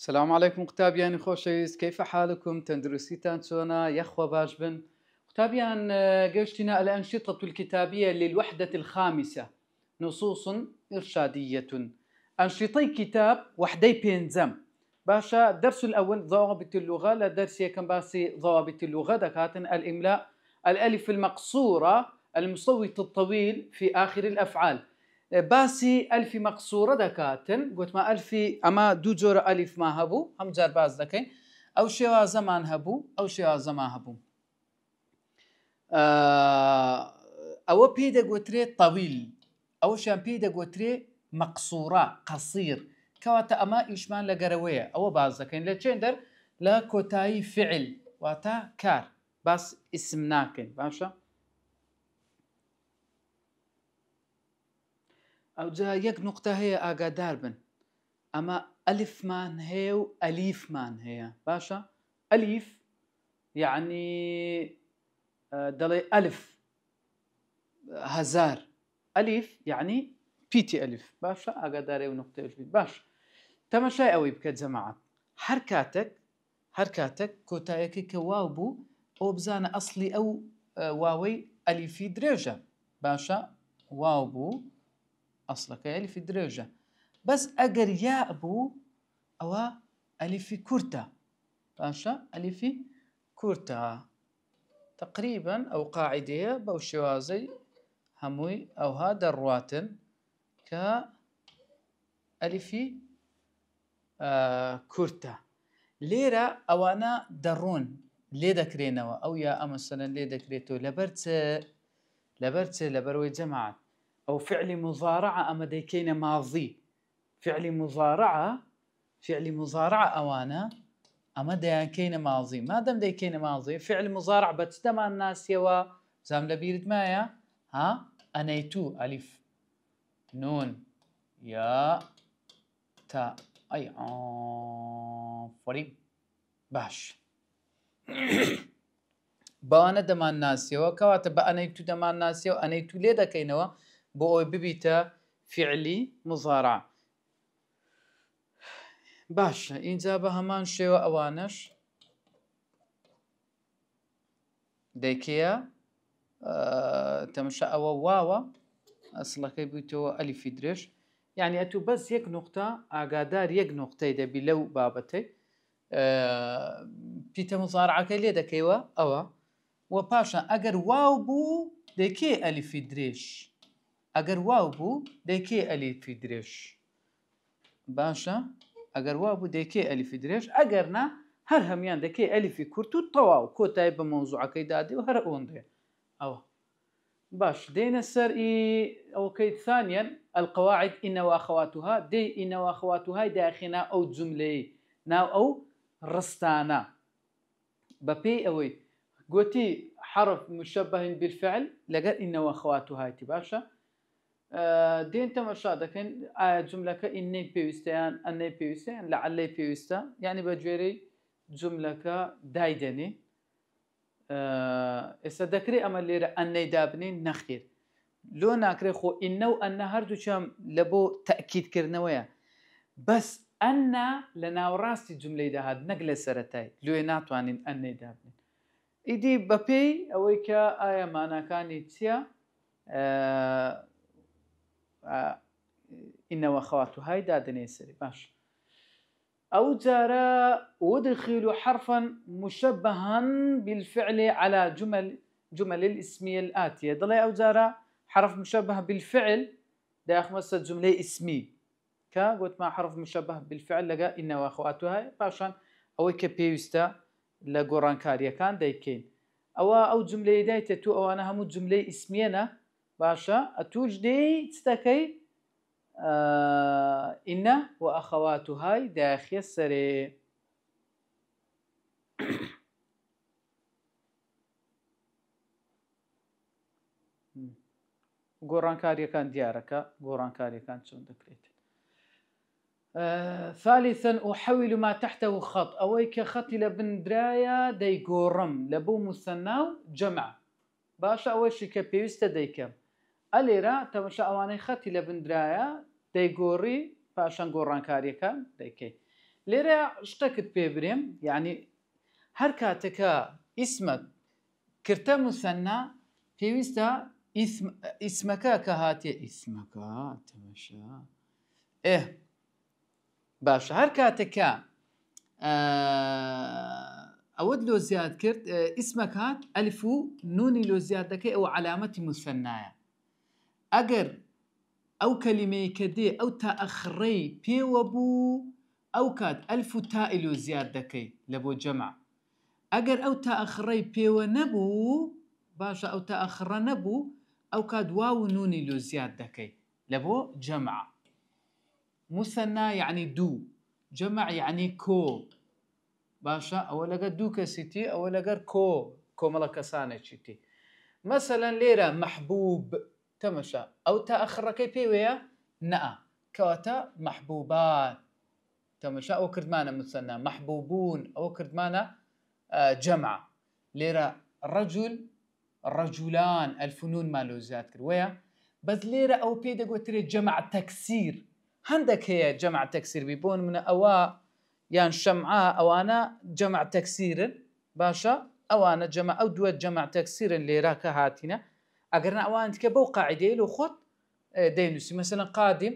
سلام عليكم كتابيان خوشيز كيف حالكم تندرسي تانسونا يا باش بن كتابيان آه، قشتنا الأنشطة الكتابية للوحدة الخامسة نصوص إرشادية أنشطي كتاب وحدي بينزم باشا الدرس الأول ضوابط اللغة لدرس كم باسي ضوابط اللغة دكاتن الإملاء الألف المقصورة المصوت الطويل في آخر الأفعال باسی ئەلفی مەقصورە دەکاتن گوتمە ئەلفی ئەمە دوو جۆرە ئەلیفما هەبوو هەمجار باز دەکەین ئەو شێوا زەمان هەبوو ئەو شێوا زەما هەبوو ئەوە پێی دەگوترێت تەویل ئەوەشیان پێی دەگوترێ مەقصورە قەسیر کەواتە ئەمە ئیشمان لە گەرەوەیە ئەوە باز دەکەین لە چێن دەر لە کۆتایی فعل واتە کار باس ئیسم ناکەین باشە؟ او جا نقطه نقطە هەیە ئاگادار بن ئەمە من هی و من هی باشا الیف یعنی دلی ئەلف هزار الیف یعنی پیتی باشا باشە ئاگادارێ و نقطەش بیت باش تماشای اوی بکت جەماعات حرکاتک حرکاتک هەر کاتێک کۆتایەکەی واو بو او بزان اصلی او آه، واوی الیفی درێژە باشا واو بو أصلك ألف درجة بس أجر يا أبو أو ألف كرتة باشا ألف كرتة تقريبا أو قاعدة بوشوازي هموي أو هذا الرواتن ك ألف آه كرتة ليرة أنا درون لي دەکرێنەوە أو يا ئەمەسەنە لي دكريتو لبرت لبرت لبروي جمعت أو فعل مضارعة أما ديكينا ماضي فعل مضارعة فعل مضارعة أوانا أما ديكينا ماضي ما دام ديكينا ماضي فعل مضارع بتستمع الناس يوا زام لبيرد مايا ها أنيتو ألف نون يا تا أي آفرين باش بەوانە دمان ناسيو کەواتە بانا يتو دمان ناسيو انا يتو ليدا كينوا بۆ ئەوی ببیتە فعلی مزارع باشە اینجا بە هەمان شێوە ئەوانش دەیکەیە تەمشە ئەوە واوە ئەسڵەکەی بوویتەوە ئەلیفی درێژ یعنی ئەتوو بەس یەک نقطتا ئاگادار یەک نقطەی دەبی لەو بابەتی پیتە مزارعەکەی لێ دەکەیەوە ئەوە وە پاشە ئەگەر واو بوو دەکێ ئەلیفی درێژ اگر واو بوو دەیکێ ئەلیفی درێژ باشە ئەگەر وا بوو دەیکێ ئەلیفی درێژ ئەگەر نا هەر هەمان دەکێ الیف کورت تواو تەواو به موضوع مۆزوعەکەی دادی و هر اون ده او باش دێنە سەر ئەوکەی ثانیان ئەلقواعد ئینەوە خەواتوها دەی ئینەوە خەواتوهای داخێنا ئەو جملەی ناو ئەو ڕستانە بە پێی ئەوەی گوتی حرف مشبه بالفعل لەگەر ئینەوە خەواتوهایتی باشە دێن تەمەشا دەکەین ئایا جملەکە ئینەی پێویستیان ئەنەی پێویستیان لە عەلەی پێویستە ینی بە گوێرەی جملەکە دایدێنی ئێستا دەکرێت ئەمە لێرە ئەنەی دابنین نەخیر لۆ ناکرێت خۆ ئینە و ئەنە هەردووچەم لە بۆ تەکیدکردنەوەیە بەس ئەنا لە ناوڕاستی جملەی داهات نەک لە سەتای لێ ناتوانین ئەنەی دابنین ئیدی بەپێی ئەوەی کە ئایا ماناکانی چییە؟ آه، إنما هاي دادني دنيسري باش أو جارا ودخل حرفا مشبها بالفعل على جمل جمل الاسمية الآتية ضلي أو جارا حرف مشبه بالفعل داخل مثلا جملة اسمي كا قلت ما حرف مشبه بالفعل لقى إن هاي باش أو كبيوستا لقران كاريا كان دايكين أو أو جملة دايتة تو أو أنا هم جملة إسمية باشە ئەتوج دێی چتەکەی ئینە و ئەخەوات و های داخە سەرێ گۆڕانکاریەکان دیارەکە گۆڕانکاریەکان چۆن دەکرێت ثالثا أحول ما تحته خط أو كخط خط لبندرايا دي قورم لبو مسنا جمع باش أول شي كبيوست ديكم ئەلێرە تەمەشە ئەوانەی خەتی لە بندرایە دەیگۆڕی پاشان گۆڕانکاریەکە دەیکەیت لێرە شتەکت پێ برێم یعنی هەر کاتەکە ئیسمت کردتە موسەننا پێویستە ئیسمەکە کە هاتیە ئیسمەکە تەمەشە ئێ باشە هەر کاتەکە ئەوەت لۆ زیاد کرد ئیسمەکات ئەلف و نونی لۆ زیادەکەی ئەو علامەتی موسەنایە ئەگەر ئەو کەلیمەیە کە دێ ئەو تا ئەخڕەی پێوە بوو ئەو کات ئەلف و تائل و زیاد دەکەی لە بۆ جەمع ئەگەر ئەو تا ئەخڕەی پێوە نەبوو باشە ئەو تا ئەخڕە نەبوو ئەو کات وا و نونی لو زیاد دەکەی لە بۆ جەمع موسەنا یعنی دوو جەمع یعنی کۆ باشە ئەوە لەگە دوو کەسیتی ئەوە لەگەر کۆ کۆمەڵە کەسانێکیتی مثلەن لێرە مححبوب بە تماشا او كي بي ويا نا نعم. كواتا محبوبات تماشا او كردمانا مثلنا محبوبون او كردمانا آه، جمع ليرة رجل رجلان الفنون مالو كر ويا بس ليرة او بيدا قوتري جمع تكسير هندك هي جمع تكسير بيبون من اوا يعني شمعة انا جمع تكسير باشا او انا جمع او دوت جمع تكسير ليرة كهاتنا ئەگەرنا ئەوان لو بەو قاعدەیل اه، مثلا قادم دەینوسی مەسەن قادیم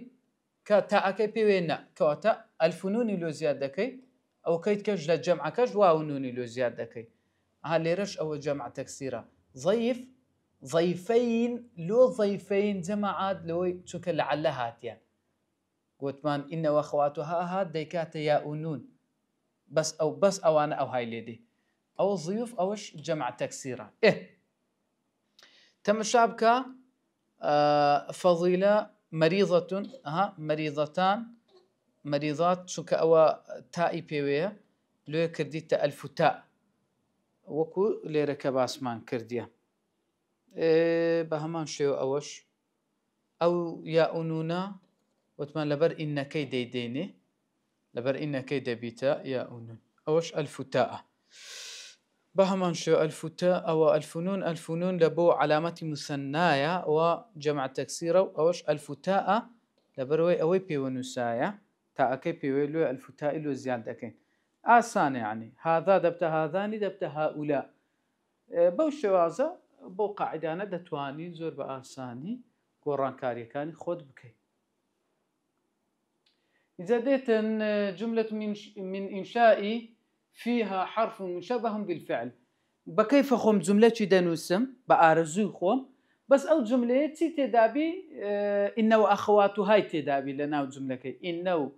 کە تاعەکەی پێوێنە کەواتە ئەلفنونی لۆ زیاد دەکەی ئەو کەیت کەش لە جەمعەکەش واونونی لۆ زیاد دەکەی ئا لێرەش ئەوە جەمع تەکسیرە ضیف ضیفین لۆ ضیفین جەماعات لەوەی چونکە لە عە هااتیان گوتمان ها خواتوها هاات دەیکاتە بس او بس او انا او هاي ليدي او ضيوف اوش جمع تكسيره إيه تم شابكا آه، فضيلة مريضة ها مريضتان مريضات كأو تاي بيوية لو كرديت ألف تاء وكو ليرك باسمان كرديا إيه بهمان شو أوش أو يا أنونا وتمان لەبەر لبر إن لەبەر ئینەکەی يا أنون أوش ألف تاء شو الفتاة أو الفنون الفنون لبو علامة مثنايا وجمع تكسيرة أوش الفتاة لبروي أوي ونسايا تا أكي ويلو الفتاء لو زيادة أكين آسان يعني هذا دبت هذاني دبت هؤلاء آه، بو شوازة بو قاعدانا دتواني زور بآساني قران كاريكاني خود بكي إذا ديتن آه، جملة من, من إنشائي فيها حرف مشابه بالفعل بكيف خوم جملة دانوسم بأرزو خوم بس أو جملة تي تدابي اه إنو أخواتو هاي تدابي لناو جملة كي إنو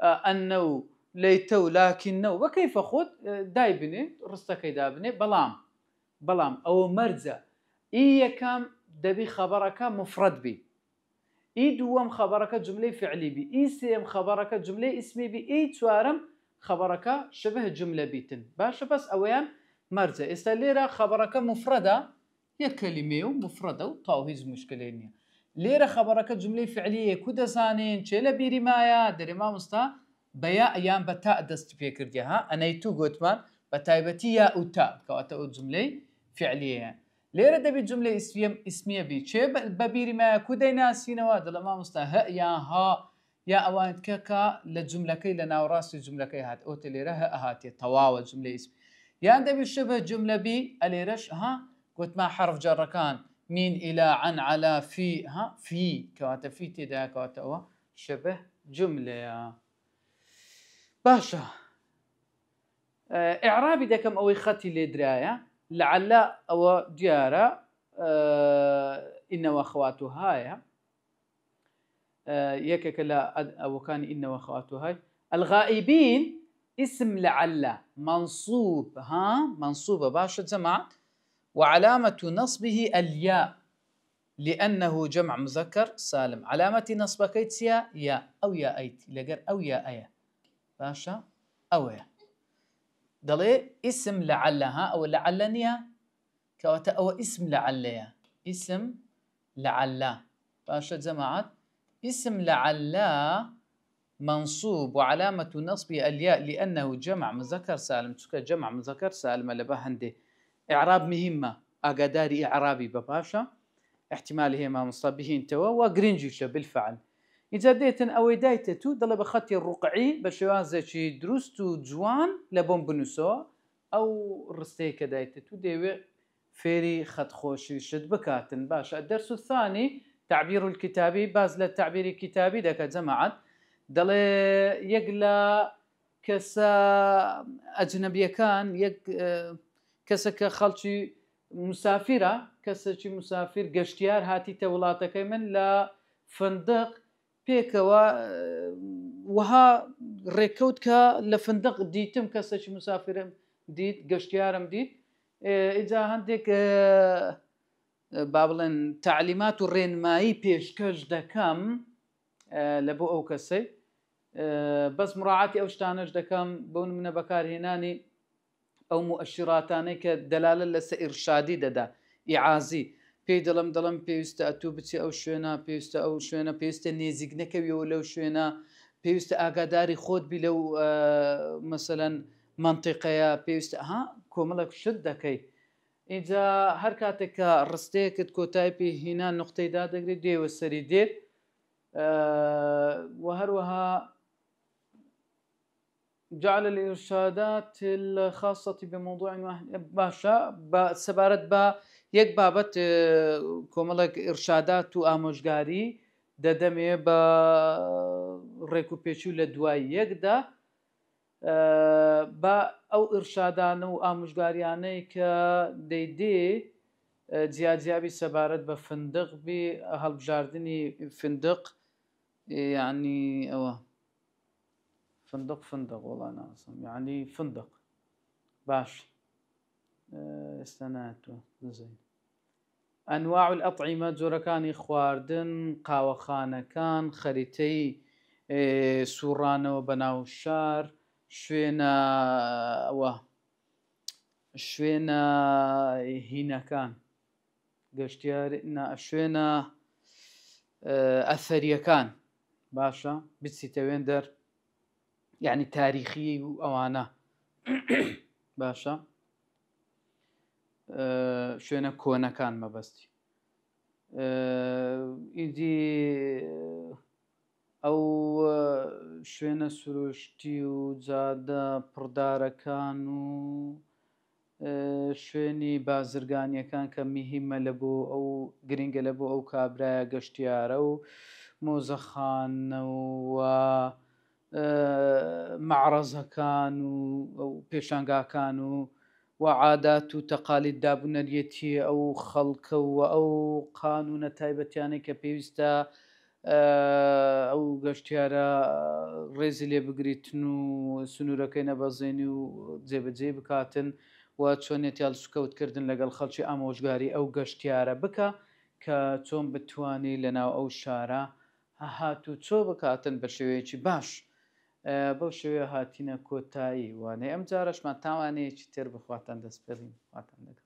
اه أنو ليتو لكنو بكيف خود اه، دايبني رستكي دابني بلام بلام أو مرزة إيه كام دبي خبرك مفرد بي إي دوام خبرك جملة فعلي بي إي سيم خبرك جملة اسمي بي إي توارم خبرك شبه جملة بيتن باش بس أويان مەرجە ئێستا خبرك مفردة يا كلمة مفردة وطاوهيز مفردا و تاو هیچ مشکلێ نییە لێرە خبرەکە جملەی فعلیە کو دەزانین چێ مستا بيا أيام بتاء دست دەست پێکردی أنا يتو تو گوتمان بە تایبەتی یا ئوتا کەواتە ئەو جملەی فعلیەیە لێرە دەبی جملەی ئیسم ئیسمیە بی چێ بە بیریمایە کو دەیناسینەوە دڵەما مستا ها یان ها یا كاكا کەکە كي لنا لە ناوڕاستی كي هات ئۆتە لێرە ئەهاتێ اسم يا أنت یان جملة بي اللي رش ها ما حرف كان من إلى عن على في ها في في تدا تێدا کەواتەوە شبه ده آه، كم عراابی دەکەم اللي خەتی لعل أو ئەوە دیارە ئینەوە آه، خواتو هاە آه، يك كلا أو كان إن وخاتو هاي الغائبين اسم لعل منصوب ها منصوب باش جمع وعلامة نصبه الياء لأنه جمع مذكر سالم علامة نصب كيتسيا يا أو يا أيت لقر أو يا أيا باشا أو يا دلي اسم ها أو لعلنيا كوتا أو اسم لعليا اسم لعل باشا جمعت اسم لعل منصوب وعلامة نصبه الياء لأنه جمع مذكر سالم تسكى جمع مذكر سالم لبهندي إعراب مهمة أقداري إعرابي بباشا احتمال هي ما مصابهين توا وجرينجيشا بالفعل إذا ديتن أو دايتة تو دل بخطي الرقعي شي دروستو جوان لبون بنوسو أو رستيك دايتتو تو ديوي فيري خط خوشي شد بكاتن باشا الدرس الثاني تعبير الكتابي باز لە الكتابي کتابی دەکە جەماعات دەڵێ كسا لە كان ئەجنەبیەکان كسا کەسە کە مسافرة مسافرە کەسەکی مسافر قشتيار هاتي وڵاتەکەی من لا فندق و وها ڕێکەوت كا لفندق ديتم دیتم کەسەکی مسافرم ديت گەشتیارم دیت إذا هەندێک با بڵێن تعلیمات و ڕێنمایی پێشکەش دەکەم لە بۆ ئەو کەسەی بەس مڕعاتی ئەو شتانەش دەکەم بۆن منە بەکارهێنانی ئەو مؤشراتانەی کە دەلالە لە سە ئیرشادی دەدا ئیعازی پێی دەڵم دەڵم پێویستە ئەتوو بچی ئەو شوێنە پێویستە ئەو شوێنە پێویستە نێزیک نەکەویەوە لەو شوێنە پێویستە ئاگاداری خۆت بی لەو مەسەەن منطقەیە پێویستە ها کۆمەڵک شت دەکەیت اینجا هەر کاتێک کە ڕستەیەکت کۆتایپی هینا نقطەیدا دەگری دێوە سەری دێت و هەروەها جعل الإرشادات الخاصة بموضوع واحد باشا سبارت با يك بابت كوملك إرشادات و آموشگاري دەدەمێ بە ڕێک و پێچوو لە دوای یەکدا بە ئەو ئرشادانە و ئامژگاریانەی کە دەیدێ جیاجیابی سەبارەت بە فندق بێ هەڵبژاردننی فندق ینی ئەوە فندق فندق وڵان ناسم یعنی فندق باش ئێستا ناتوە نزین ئەنواع ئەطعیمە جۆرەکانی خواردن قاوەخانەکان خەریتەی سوڕانەوە بەناو شار شوێنە ئەوە شوێنە هینەکان گەشتیار شوێنە ئەسەریەکان باشە بچیتەوێن دەر یعنی تاریخی و ئەوانە باشە شوێنە کۆنەکان مەبەستی ئیدی ئەو شوێنە سروشتی و جادە پڕدارەکان و شوێنی بازرگانیەکان کە میهیمە لە بۆ ئەو گرنگە لە بۆ ئەو کابراایە گەشتیارە و مۆزەخانەوە معرەزەکان و پێشانگاکان و و عادات و تەقالید دابوونەرەتی ئەو خەڵکە و ئەو قانونە تایبەتیانەی کە پێویستە ئەو گەشتیارە ڕێزی لێ بگریتن و سنوورەکەی نەبەزێنی و جێبەجێ بکاتن و چۆنێتیال سوکەوتکردن لەگەڵ خەڵکی ئامۆژگاری ئەو گەشتیارە بکە کە چۆن بتانی لەناو ئەو شارە هەهات و چۆ بکاتن بە شێوەیەکی باش بەو شێوێ هاتینە کۆتایی وانەیە ئەم جارەشمان تاوانەیەکی تێر بخواتان دەست پێڵین خواتان دەکە